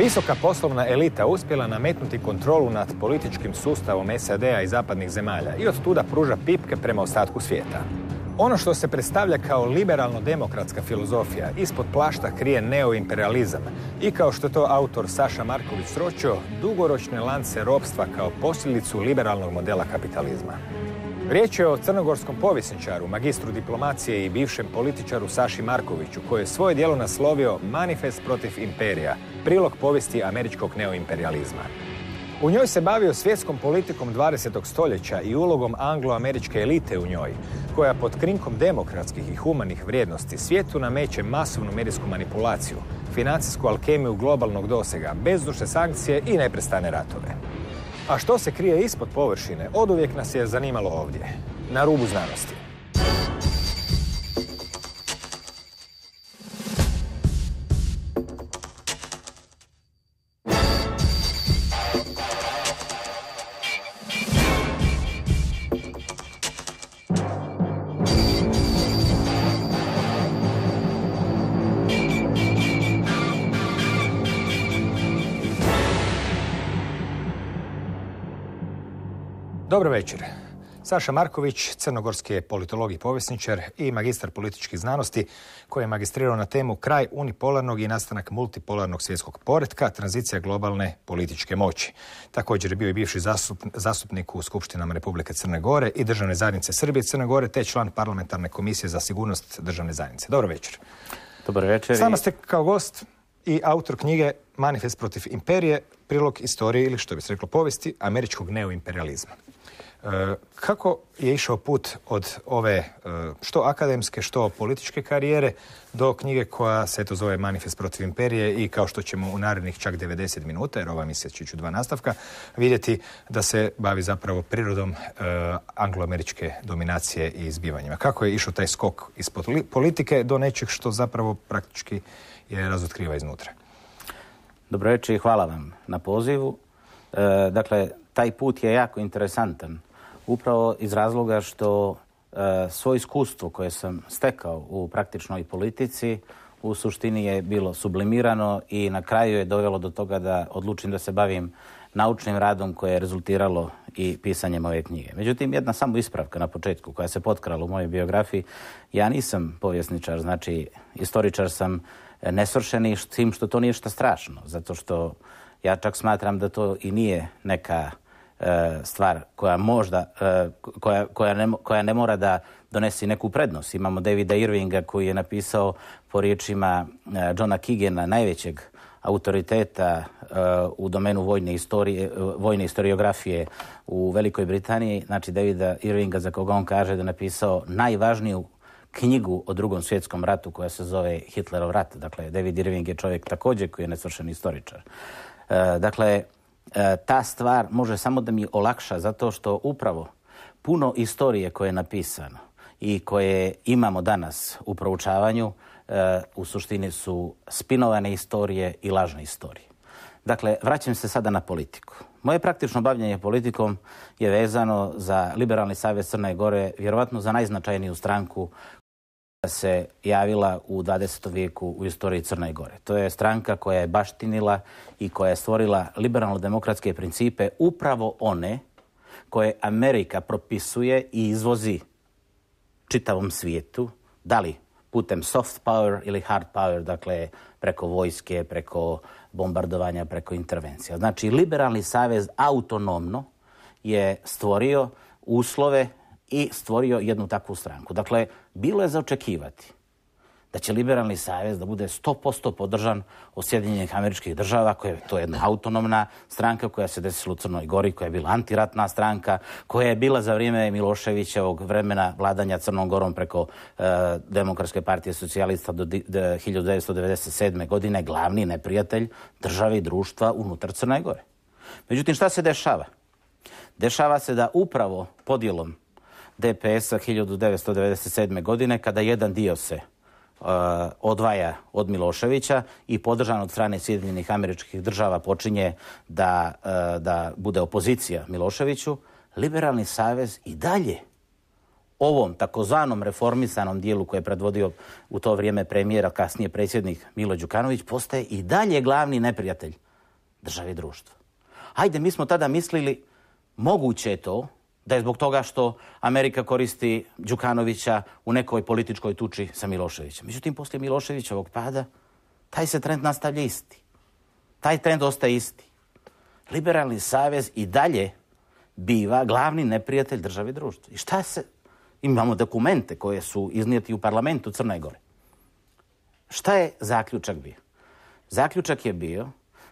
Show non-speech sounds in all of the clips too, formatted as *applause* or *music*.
Visoka poslovna elita uspjela nametnuti kontrolu nad političkim sustavom SAD-a i zapadnih zemalja i od tuda pruža pipke prema ostatku svijeta. Ono što se predstavlja kao liberalno-demokratska filozofija ispod plašta krije neoimperializam i kao što to autor Saša Marković sročio, dugoročne lance ropstva kao posljedicu liberalnog modela kapitalizma. Riječ je o crnogorskom povjesničaru, magistru diplomacije i bivšem političaru Saši Markoviću, koji je svoje djelo naslovio Manifest protiv imperija, prilog povijesti američkog neoimperijalizma. U njoj se bavio svjetskom politikom 20. stoljeća i ulogom angloameričke elite u njoj, koja pod krinkom demokratskih i humanih vrijednosti svijetu nameće masovnu medijsku manipulaciju, financijsku alkemiju globalnog dosega, bezdušne sankcije i neprestane ratove. A što se krije ispod površine, oduvijek nas je zanimalo ovdje, na rubu znanosti. Dobro večer. Saša Marković, crnogorski je politolog i povjesničar i magistar političkih znanosti koji je magistrirao na temu kraj unipolarnog i nastanak multipolarnog svjetskog poretka, tranzicija globalne političke moći. Također je bio i bivši zastupnik u Skupštinama Republike Crne Gore i Državne zajednice Srbije Crne Gore te član parlamentarne komisije za sigurnost državne zajednice. Dobro večer. Dobro večer. Sama ste kao gost i autor knjige Manifest protiv imperije, prilog istorije ili što bi se reklo povijesti američkog neoimperijalizma. E, kako je išao put od ove e, što akademske, što političke karijere do knjige koja se to zove Manifest protiv imperije i kao što ćemo u narednih čak 90 minuta, jer ova misija će dva nastavka, vidjeti da se bavi zapravo prirodom e, angloameričke dominacije i izbivanjima. Kako je išao taj skok ispod politike do nečeg što zapravo praktički je razotkriva iznutra. Dobro reći, hvala vam na pozivu. E, dakle, taj put je jako interesantan. Upravo iz razloga što e, iskustvo koje sam stekao u praktičnoj politici u suštini je bilo sublimirano i na kraju je dovelo do toga da odlučim da se bavim naučnim radom koje je rezultiralo i pisanjem ove knjige. Međutim, jedna samo ispravka na početku koja se potkrala u mojoj biografiji. Ja nisam povjesničar, znači istoričar sam nesvršeni, s tim što to nije šta strašno, zato što ja čak smatram da to i nije neka e, stvar koja možda, e, koja, koja, ne, koja ne mora da donesi neku prednost. Imamo Davida Irvinga koji je napisao po riječima e, Johna Kigena, najvećeg autoriteta u domenu vojne istorije, vojne historiografije u Velikoj Britaniji, znači Davida Irvinga za koga on kaže da je napisao najvažniju knjigu o drugom svjetskom ratu koja se zove Hitlerov rat. Dakle, David Irving je čovjek također koji je nesvršen istoričar. E, dakle, e, ta stvar može samo da mi olakša zato što upravo puno istorije koje je napisano i koje imamo danas u proučavanju e, u suštini su spinovane istorije i lažne istorije. Dakle, vraćam se sada na politiku. Moje praktično bavljanje politikom je vezano za Liberalni savez Crne Gore, vjerojatno za najznačajniju stranku se javila u 20. vijeku u istoriji Crne Gore. To je stranka koja je baštinila i koja je stvorila liberalno-demokratske principe upravo one koje Amerika propisuje i izvozi čitavom svijetu, da li putem soft power ili hard power, dakle preko vojske, preko bombardovanja, preko intervencija. Znači, Liberalni savez autonomno je stvorio uslove i stvorio jednu takvu stranku. Dakle, bilo je za očekivati da će Liberalni savez da bude 100% podržan od Sjedinjenih američkih država, koja je to jedna autonomna stranka koja se desila u Crnoj Gori, koja je bila antiratna stranka, koja je bila za vrijeme Miloševićevog vremena vladanja Crnom Gorom preko e, Demokratske partije socijalista do 1997. godine glavni neprijatelj države i društva unutar Crne Gore. Međutim, šta se dešava? Dešava se da upravo podjelom DPS-a 1997. godine kada jedan dio se e, odvaja od Miloševića i podržan od strane Sjedinjenih američkih država počinje da, e, da bude opozicija Miloševiću, Liberalni savez i dalje ovom takozvanom reformisanom dijelu koje je predvodio u to vrijeme premijera, kasnije predsjednik Milo Đukanović, postaje i dalje glavni neprijatelj države i društva. Hajde, mi smo tada mislili moguće je to, da je zbog toga što Amerika koristi Đukanovića u nekoj političkoj tuči sa Miloševićem. Međutim, poslije Miloševićevog pada, taj se trend nastavlja isti. Taj trend ostaje isti. Liberalni savez i dalje biva glavni neprijatelj države i društva. I šta se... Imamo dokumente koje su iznijeti u parlamentu Crne Gore. Šta je zaključak bio? Zaključak je bio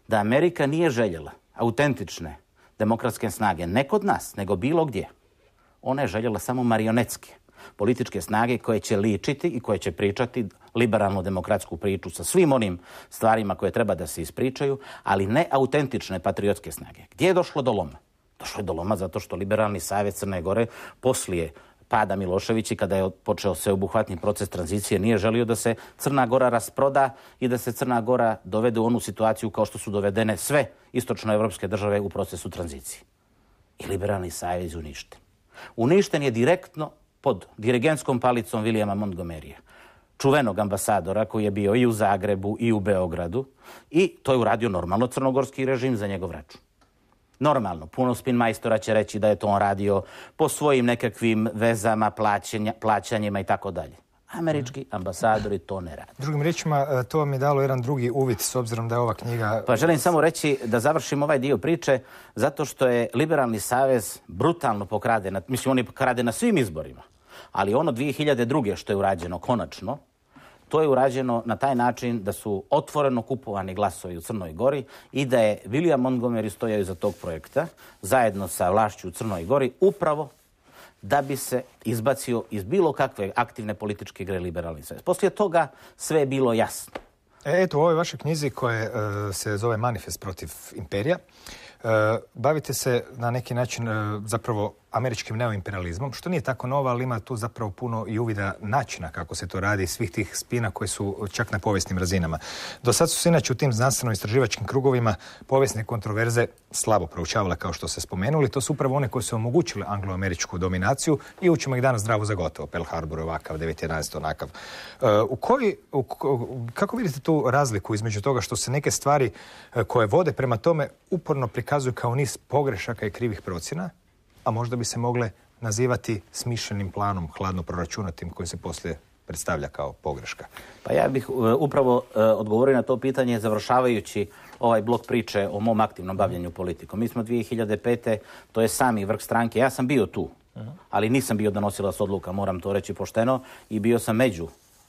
da Amerika nije željela autentične demokratske snage, ne kod nas, nego bilo gdje, ona je željela samo marionetske političke snage koje će ličiti i koje će pričati liberalnu demokratsku priču sa svim onim stvarima koje treba da se ispričaju, ali ne autentične patriotske snage. Gdje je došlo do loma? Došlo je do loma zato što Liberalni savjet Crne Gore poslije pada Milošević i kada je počeo sveobuhvatni proces tranzicije nije želio da se Crna Gora rasproda i da se Crna Gora dovede u onu situaciju kao što su dovedene sve istočnoevropske države u procesu tranzicije. I Liberalni savez uništen. Uništen je direktno pod dirigentskom palicom Vilijama Montgomerija, čuvenog ambasadora koji je bio i u Zagrebu i u Beogradu i to je uradio normalno crnogorski režim za njegov račun. Normalno, puno spin majstora će reći da je to on radio po svojim nekakvim vezama, plaćanjima i tako dalje. Američki mhm. ambasadori to ne rade. Drugim riječima, e, to mi je dalo jedan drugi uvid s obzirom da je ova knjiga... Pa želim samo reći da završim ovaj dio priče zato što je Liberalni savez brutalno pokrade, mislim oni pokrade na svim izborima, ali ono 2002. što je urađeno konačno, to je urađeno na taj način da su otvoreno kupovani glasovi u Crnoj Gori i da je William Montgomery stojao iza tog projekta zajedno sa vlašću u Crnoj Gori upravo da bi se izbacio iz bilo kakve aktivne političke igre liberalni Poslije toga sve je bilo jasno. E, eto, u ovoj vašoj knjizi koja e, se zove Manifest protiv imperija, e, bavite se na neki način zapravo američkim neoimperializmom, što nije tako nova, ali ima tu zapravo puno i uvida načina kako se to radi, svih tih spina koji su čak na povijesnim razinama. Do sad su se inače u tim znanstveno-istraživačkim krugovima povijesne kontroverze slabo proučavale, kao što se spomenuli. To su upravo one koje su omogućile angloameričku dominaciju i učimo ih danas zdravu za gotovo. Pearl Harbor ovakav, 9.11. onakav. Uh, u kako vidite tu razliku između toga što se neke stvari uh, koje vode prema tome uporno prikazuju kao niz pogrešaka i krivih procjena a možda bi se mogle nazivati smišljenim planom hladno proračunatim koji se poslije predstavlja kao pogreška. Pa ja bih e, upravo e, odgovorio na to pitanje završavajući ovaj blok priče o mom aktivnom bavljenju politikom. Mi smo 2005. to je sami vrh stranke. Ja sam bio tu, mhm. ali nisam bio s odluka, moram to reći pošteno, i bio sam među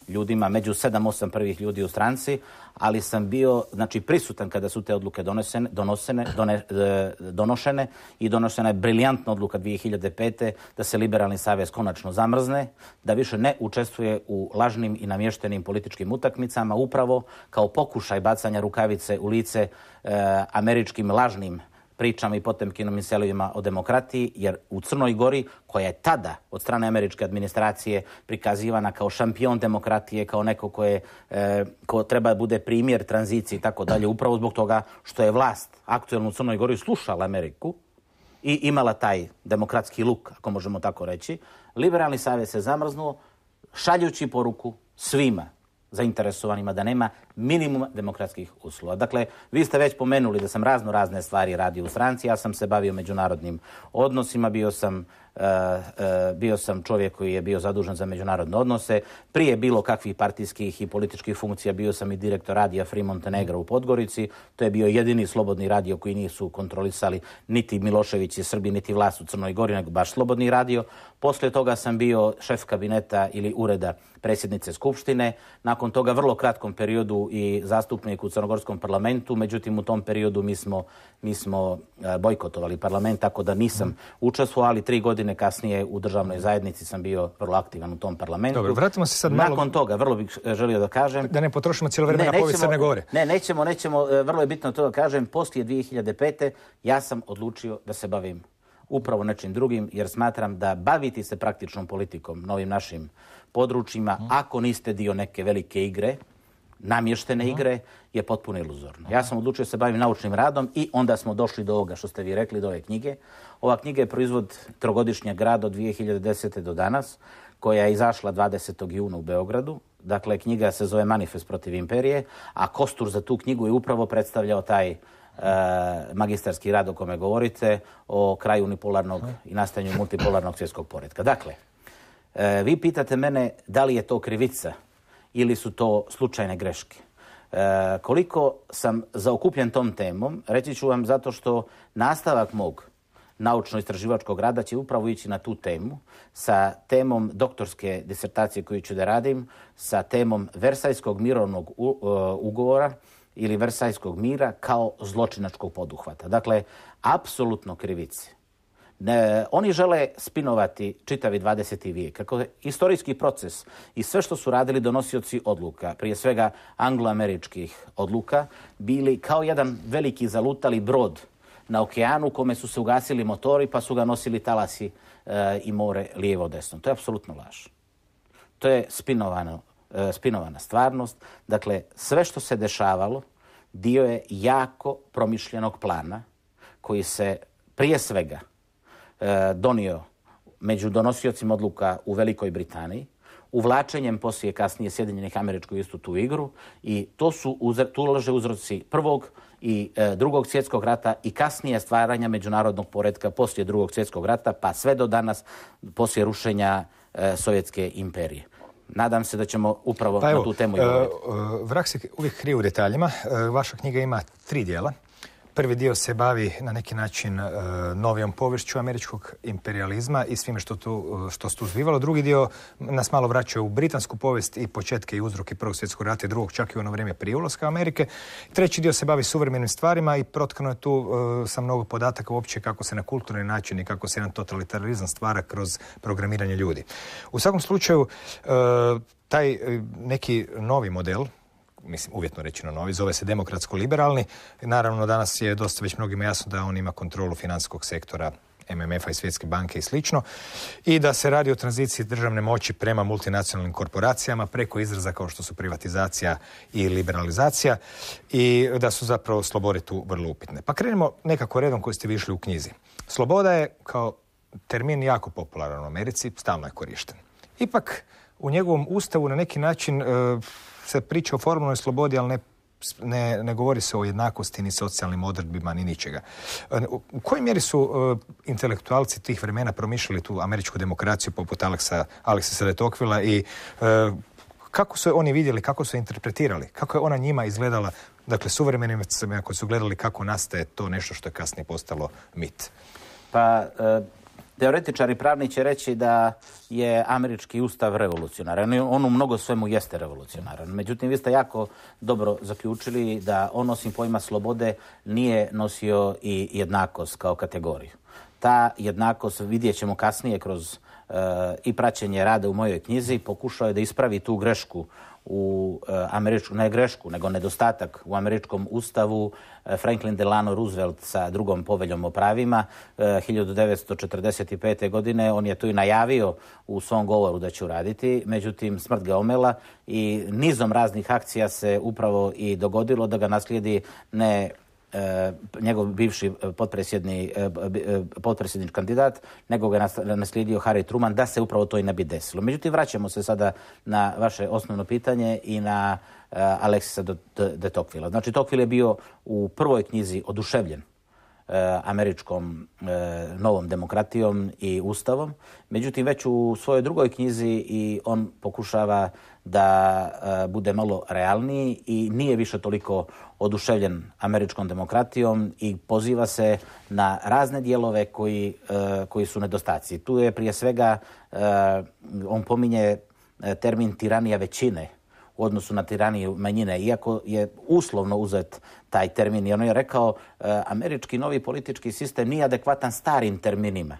ljudima, među 7-8 prvih ljudi u stranci, ali sam bio znači, prisutan kada su te odluke donesene, donosene, e, donošene i donošena je briljantna odluka 2005. da se Liberalni savez konačno zamrzne, da više ne učestvuje u lažnim i namještenim političkim utakmicama, upravo kao pokušaj bacanja rukavice u lice e, američkim lažnim pričama i Potemkinom i o demokratiji, jer u Crnoj Gori, koja je tada od strane američke administracije prikazivana kao šampion demokratije, kao neko koje, e, ko treba bude primjer tranzicije i tako dalje, upravo zbog toga što je vlast aktualno u Crnoj Gori slušala Ameriku, i imala taj demokratski luk, ako možemo tako reći, Liberalni savez se zamrznuo šaljući poruku svima zainteresovanima da nema minimum demokratskih uslova. Dakle, vi ste već pomenuli da sam razno razne stvari radio u stranci, ja sam se bavio međunarodnim odnosima, bio sam e, e, bio sam čovjek koji je bio zadužen za međunarodne odnose. Prije bilo kakvih partijskih i političkih funkcija bio sam i direktor radija Free Montenegro u Podgorici. To je bio jedini slobodni radio koji nisu kontrolisali niti Milošević i Srbi, niti vlast u Crnoj Gori, nego baš slobodni radio. Poslije toga sam bio šef kabineta ili ureda predsjednice Skupštine. Nakon toga vrlo kratkom periodu i zastupnik u Crnogorskom parlamentu, međutim u tom periodu mi smo, mi e, bojkotovali parlament, tako da nisam učestvovao, ali tri godine kasnije u državnoj zajednici sam bio vrlo aktivan u tom parlamentu. Dobro, vratimo se sad malo... Nakon toga, vrlo bih želio da kažem... Da ne potrošimo cijelo vrijeme na Crne Gore. Ne, nećemo, nećemo, e, vrlo je bitno to da kažem, poslije 2005. ja sam odlučio da se bavim upravo nečim drugim, jer smatram da baviti se praktičnom politikom novim ovim našim područjima, mhm. ako niste dio neke velike igre, namještene igre je potpuno iluzorno. Ja sam odlučio se bavim naučnim radom i onda smo došli do ovoga što ste vi rekli, do ove knjige. Ova knjiga je proizvod trogodišnjeg rada od 2010. do danas, koja je izašla 20. juna u Beogradu. Dakle, knjiga se zove Manifest protiv imperije, a kostur za tu knjigu je upravo predstavljao taj e, magistarski rad o kome govorite, o kraju unipolarnog i nastanju multipolarnog svjetskog poretka. Dakle, e, vi pitate mene da li je to krivica ili su to slučajne greške. E, koliko sam zaokupljen tom temom, reći ću vam zato što nastavak mog naučno-istraživačkog rada će upravo ići na tu temu sa temom doktorske disertacije koju ću da radim, sa temom Versajskog mirovnog e, ugovora ili Versajskog mira kao zločinačkog poduhvata. Dakle, apsolutno krivice ne, oni žele spinovati čitavi 20. vijek. Kako istorijski proces i sve što su radili donosioci odluka, prije svega angloameričkih odluka, bili kao jedan veliki zalutali brod na okeanu kome su se ugasili motori pa su ga nosili talasi eh, i more lijevo desno. To je apsolutno laž. To je spinovano, eh, spinovana stvarnost. Dakle, sve što se dešavalo dio je jako promišljenog plana koji se prije svega E, donio među donosiocima odluka u Velikoj Britaniji, uvlačenjem poslije kasnije Sjedinjenih američkih istu tu igru i to su uzr, tu uzroci prvog i e, drugog svjetskog rata i kasnije stvaranja međunarodnog poretka poslije drugog svjetskog rata pa sve do danas poslije rušenja e, Sovjetske imperije. Nadam se da ćemo upravo pa na tu temu i govoriti. se uvijek krije u detaljima. Vaša knjiga ima tri dijela. Prvi dio se bavi na neki način e, novijom povješću američkog imperializma i svime što, tu, e, što se tu zbivalo. Drugi dio nas malo vraća u britansku povijest i početke i uzroke Prvog svjetskog rata i drugog čak i u ono vrijeme prije ulaska Amerike. Treći dio se bavi suvremenim stvarima i protkano je tu e, sa mnogo podataka uopće kako se na kulturni način i kako se jedan totalitarizam stvara kroz programiranje ljudi. U svakom slučaju, taj neki novi model mislim, uvjetno rečeno novi, zove se demokratsko-liberalni. Naravno, danas je dosta već mnogima jasno da on ima kontrolu financijskog sektora MMF-a i Svjetske banke i slično, i da se radi o tranziciji državne moći prema multinacionalnim korporacijama preko izraza kao što su privatizacija i liberalizacija i da su zapravo slobode tu vrlo upitne. Pa krenimo nekako redom koji ste višli u knjizi. Sloboda je kao termin jako popularan u Americi, stalno je korišten. Ipak u njegovom ustavu na neki način e, se priča o formalnoj slobodi, ali ne govori se o jednakosti ni socijalnim odredbima ni ničega. E, u kojoj mjeri su e, intelektualci tih vremena promišljali tu američku demokraciju poput Aleksa, Sredetokvila i e, kako su oni vidjeli, kako su interpretirali, kako je ona njima izgledala, dakle suvremenim koji su gledali kako nastaje to nešto što je kasnije postalo mit? Pa Teoretičari pravni će reći da je američki ustav revolucionaran. On u mnogo svemu jeste revolucionaran. Međutim, vi ste jako dobro zaključili da on osim pojma slobode nije nosio i jednakost kao kategoriju. Ta jednakost vidjet ćemo kasnije kroz e, i praćenje rada u mojoj knjizi. Pokušao je da ispravi tu grešku u e, američku, ne grešku, nego nedostatak u američkom ustavu e, Franklin Delano Roosevelt sa drugom poveljom o pravima 1945. E, godine. On je tu i najavio u svom govoru da će uraditi, međutim smrt ga omela i nizom raznih akcija se upravo i dogodilo da ga naslijedi ne E, njegov bivši e, e, potpredsjednički kandidat, nego ga je naslijedio Harry Truman, da se upravo to i ne bi desilo. Međutim, vraćamo se sada na vaše osnovno pitanje i na Aleksisa de Tocqueville. Znači, Tocqueville je bio u prvoj knjizi oduševljen američkom novom demokratijom i ustavom. Međutim, već u svojoj drugoj knjizi i on pokušava da e, bude malo realniji i nije više toliko oduševljen američkom demokratijom i poziva se na razne dijelove koji, e, koji su nedostaci. Tu je prije svega, e, on pominje termin tiranija većine u odnosu na tiraniju manjine, iako je uslovno uzet taj termin. I on je rekao, američki novi politički sistem nije adekvatan starim terminima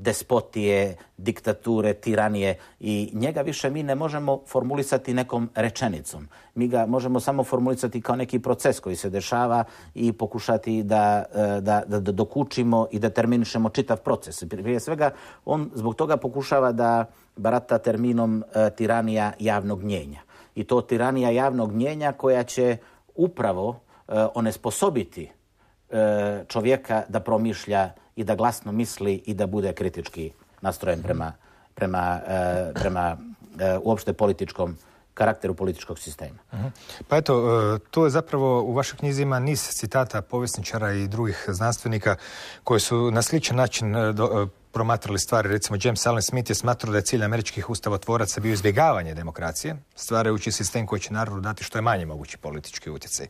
despotije, diktature, tiranije i njega više mi ne možemo formulisati nekom rečenicom. Mi ga možemo samo formulisati kao neki proces koji se dešava i pokušati da, e, da, da dokučimo i da terminišemo čitav proces. Prije svega on zbog toga pokušava da barata terminom e, tiranija javnog njenja. I to tiranija javnog mnjenja koja će upravo e, onesposobiti čovjeka da promišlja i da glasno misli i da bude kritički nastrojen prema, prema, e, prema e, uopšte političkom karakteru političkog sistema. Mhm. Pa eto, e, to je zapravo u vašoj knjizi ima niz citata povjesničara i drugih znanstvenika koji su na sličan način promatrali stvari. Recimo, James Allen Smith je smatrao da je cilj američkih ustavotvoraca bio izbjegavanje demokracije, stvarajući sistem koji će narodu dati što je manje mogući politički utjecaj.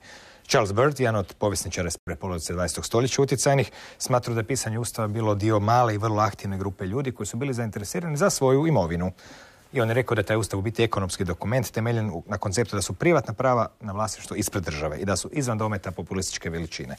Charles Bird, jedan od povjesničara iz prve polovice stoljeća utjecajnih, smatrao da je pisanje ustava bilo dio male i vrlo aktivne grupe ljudi koji su bili zainteresirani za svoju imovinu. I on je rekao da je taj ustav u biti ekonomski dokument temeljen na konceptu da su privatna prava na vlasništvo ispred države i da su izvan dometa populističke veličine.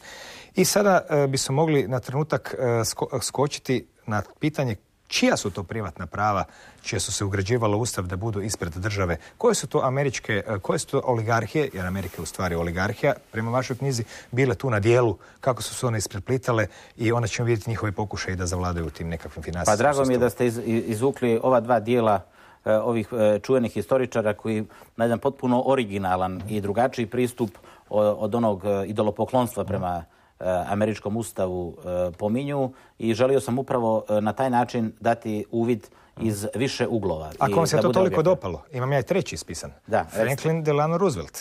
I sada bi eh, bismo mogli na trenutak eh, eh, skočiti na pitanje čija su to privatna prava čija su se ugrađivala ustav da budu ispred države? Koje su to američke, e, koje su to oligarhije, jer Amerika je u stvari oligarhija, prema vašoj knjizi, bile tu na dijelu, kako su se one ispreplitale i onda ćemo vidjeti njihove i da zavladaju tim nekakvim financijskim Pa drago mi je da ste izvukli ova dva dijela e, ovih e, čuvenih historičara koji na jedan potpuno originalan i drugačiji pristup od onog idolopoklonstva prema Eh, američkom ustavu eh, pominju i želio sam upravo eh, na taj način dati uvid iz više uglova. Ako vam se to toliko dopalo, imam ja i treći ispisan. Da, Franklin Delano Roosevelt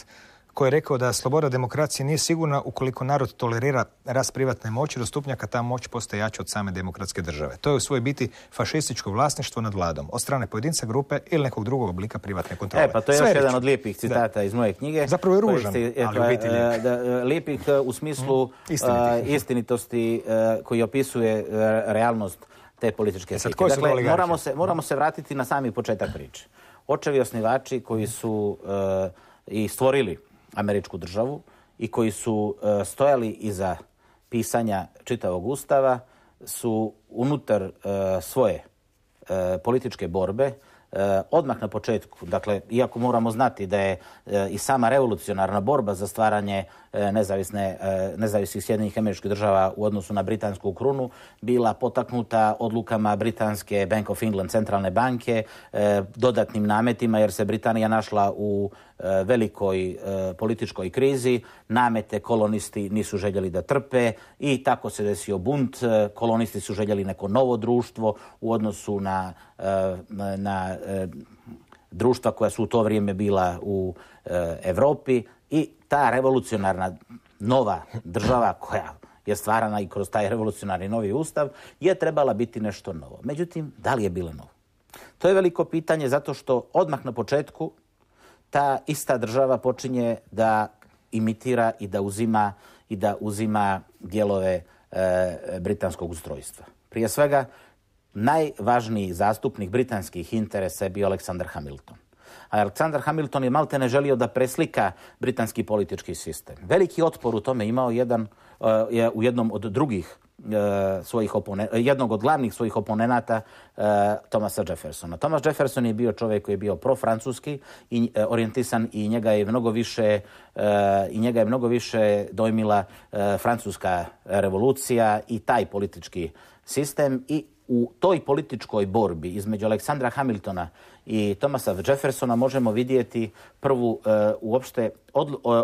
koji je rekao da sloboda demokracije nije sigurna ukoliko narod tolerira rast privatne moći dostupnjaka ta moć postaje jača od same demokratske države. To je u svojoj biti fašističko vlasništvo nad vladom od strane pojedinca, grupe ili nekog drugog oblika privatne kontrole. E, pa to je još jedan od lijepih citata iz moje knjige. Zapravo je ružan, ali u biti e, e, lijepih e, u smislu mhm. istinitosti koji opisuje realnost te političke slike. Dakle, moramo se, moramo se vratiti na sami početak priče. Očevi osnivači koji su i stvorili američku državu i koji su e, stojali iza pisanja čitavog ustava su unutar e, svoje e, političke borbe odmah na početku, dakle, iako moramo znati da je i sama revolucionarna borba za stvaranje E, nezavisne, e, nezavisnih Sjedinjih američkih država u odnosu na britansku krunu bila potaknuta odlukama britanske Bank of England centralne banke e, dodatnim nametima jer se Britanija našla u velikoj političkoj krizi, namete kolonisti nisu željeli da trpe i tako se desio bunt, kolonisti su željeli neko novo društvo u odnosu na, na društva koja su u to vrijeme bila u Europi ta revolucionarna nova država koja je stvarana i kroz taj revolucionarni novi ustav, je trebala biti nešto novo. Međutim, da li je bilo novo? To je veliko pitanje zato što odmah na početku ta ista država počinje da imitira i da uzima i da uzima dijelove e, britanskog ustrojstva. Prije svega, najvažniji zastupnik britanskih interesa je bio Aleksandar Hamilton. Alexander Hamilton je malte ne želio da preslika britanski politički sistem. Veliki otpor u tome imao jedan eh, je u jednom od drugih eh, svojih opone, eh, jednog od glavnih svojih oponenata Thomasa Jeffersona. Thomas Jefferson je bio čovjek koji je bio profrancuski i orijentisan i njega je mnogo više i njega je mnogo više dojmila francuska revolucija i taj politički sistem i u toj političkoj borbi između Aleksandra Hamiltona i Thomasa Jeffersona možemo vidjeti prvu e, uopšte e,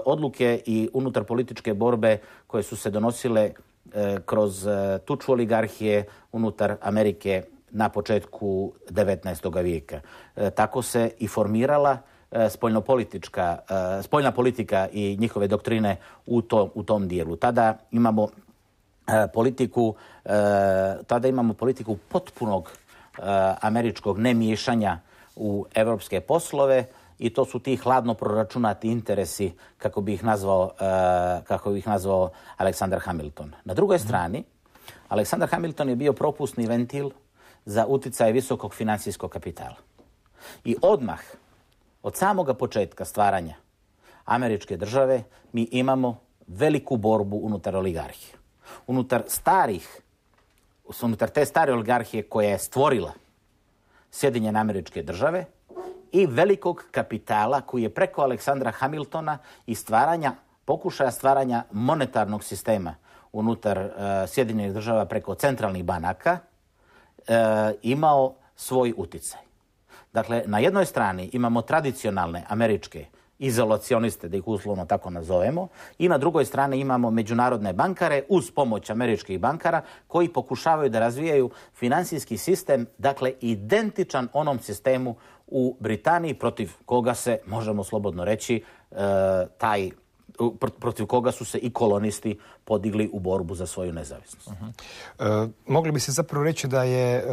odluke i unutar političke borbe koje su se donosile e, kroz tuču oligarhije unutar Amerike na početku 19. vijeka. Tako se i formirala spoljnopolitička, spoljna politika i njihove doktrine u, u tom dijelu. Tada imamo politiku Eh, tada imamo politiku potpunog eh, američkog nemiješanja u evropske poslove i to su ti hladno proračunati interesi kako bi ih nazvao, eh, kako bi ih nazvao Aleksandar Hamilton. Na drugoj mhm. strani, Aleksandar Hamilton je bio propusni ventil za uticaj visokog financijskog kapitala. I odmah, od samoga početka stvaranja američke države, mi imamo veliku borbu unutar oligarhije. Unutar starih unutar te stare oligarhije koja je stvorila Sjedinjene američke države i velikog kapitala koji je preko Aleksandra Hamiltona i stvaranja, pokušaja stvaranja monetarnog sistema unutar uh, Sjedinjenih država preko centralnih banaka e, imao svoj utjecaj. Dakle, na jednoj strani imamo tradicionalne američke izolacioniste, da ih uslovno tako nazovemo, i na drugoj strani imamo međunarodne bankare uz pomoć američkih bankara koji pokušavaju da razvijaju financijski sistem, dakle identičan onom sistemu u Britaniji protiv koga se, možemo slobodno reći, e, taj protiv koga su se i kolonisti podigli u borbu za svoju nezavisnost. Mhm. E, mogli bi se zapravo reći da je, e,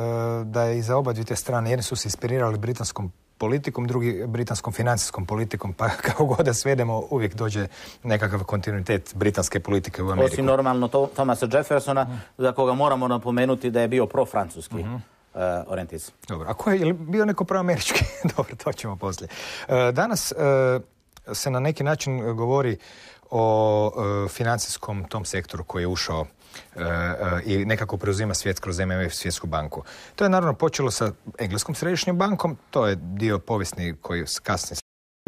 da i za oba strane, jer su se inspirirali britanskom politikom, drugi britanskom financijskom politikom, pa *laughs* kako god da svedemo, uvijek dođe nekakav kontinuitet britanske politike u Ameriku. Osim normalno to, Thomasa Jeffersona, za koga moramo napomenuti da je bio profrancuski. francuski -hmm. Eh, Dobro, a ko je, bio neko proamerički? *laughs* Dobro, to ćemo poslije. Eh, danas eh, se na neki način govori o financijskom tom sektoru koji je ušao E, e, i nekako preuzima svijet kroz MMF svjetsku banku. To je naravno počelo sa Engleskom središnjom bankom, to je dio povijesni koji kasnije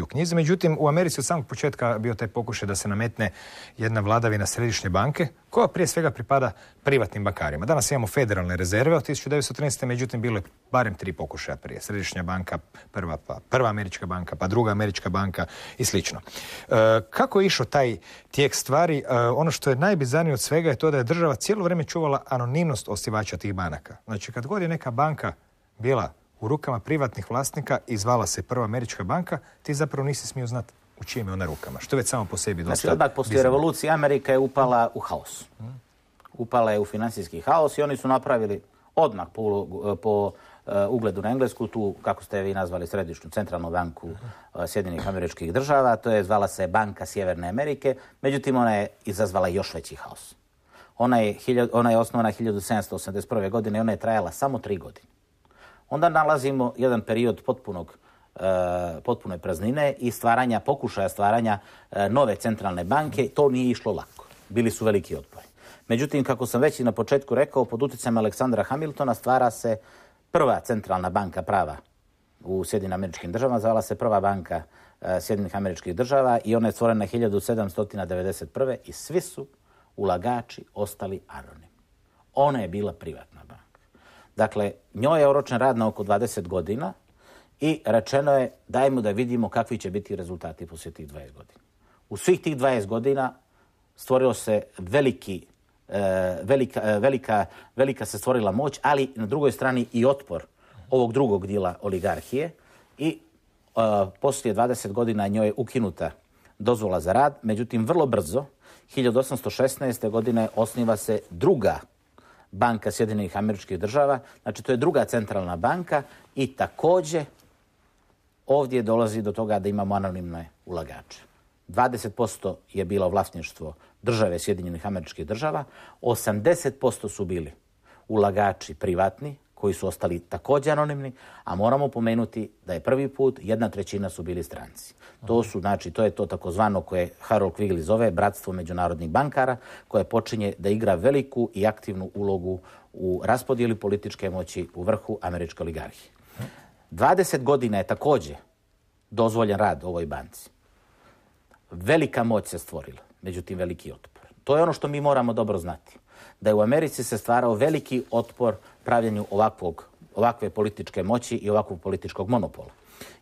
u knjizi. Međutim, u Americi od samog početka bio taj pokušaj da se nametne jedna vladavina središnje banke, koja prije svega pripada privatnim bankarima. Danas imamo federalne rezerve od 1913. Međutim, bilo je barem tri pokušaja prije. Središnja banka, prva, pa prva američka banka, pa druga američka banka i slično. E, kako je išao taj tijek stvari? E, ono što je najbizarnije od svega je to da je država cijelo vrijeme čuvala anonimnost osnivača tih banaka. Znači, kad god je neka banka bila u rukama privatnih vlasnika i zvala se Prva američka banka, ti zapravo nisi smio znati u čijem je ona rukama, što već samo po sebi znači, dosta... Znači, odmah poslije revolucije Amerika je upala u haos. Upala je u financijski haos i oni su napravili odmah po, e, e, ugledu na Englesku tu, kako ste vi nazvali, središnju centralnu banku e, Sjedinih američkih država. To je zvala se Banka Sjeverne Amerike. Međutim, ona je izazvala još veći haos. Ona je, ona je osnovana 1781. godine i ona je trajala samo tri godine onda nalazimo jedan period potpunog e, potpune praznine i stvaranja, pokušaja stvaranja e, nove centralne banke, to nije išlo lako. Bili su veliki otpori. Međutim, kako sam već i na početku rekao, pod utjecajem Aleksandra Hamiltona stvara se prva centralna banka prava u Sjedinim američkim državama, zvala se prva banka e, Sjedinih američkih država i ona je stvorena 1791. i svi su ulagači ostali aronim. Ona je bila privatna banka. Dakle, njoj je oročen rad na oko 20 godina i rečeno je dajmo da vidimo kakvi će biti rezultati poslije tih 20 godina. U svih tih 20 godina stvorio se veliki, e, e, velika, velika, se stvorila moć, ali na drugoj strani i otpor ovog drugog dila oligarhije i e, poslije 20 godina njoj je ukinuta dozvola za rad, međutim vrlo brzo, 1816. godine osniva se druga banka Sjedinjenih američkih država, znači to je druga centralna banka i također ovdje dolazi do toga da imamo anonimne ulagače. 20% je bilo vlasništvo države Sjedinjenih američkih država, 80% su bili ulagači privatni, koji su ostali također anonimni, a moramo pomenuti da je prvi put jedna trećina su bili stranci. To su, znači, to je to takozvano koje Harold Quigley zove Bratstvo međunarodnih bankara, koje počinje da igra veliku i aktivnu ulogu u raspodjeli političke moći u vrhu američke oligarhije. 20 godina je također dozvoljen rad ovoj banci. Velika moć se stvorila, međutim veliki otpor. To je ono što mi moramo dobro znati. Da je u Americi se stvarao veliki otpor pravljenju ovakvog, ovakve političke moći i ovakvog političkog monopola.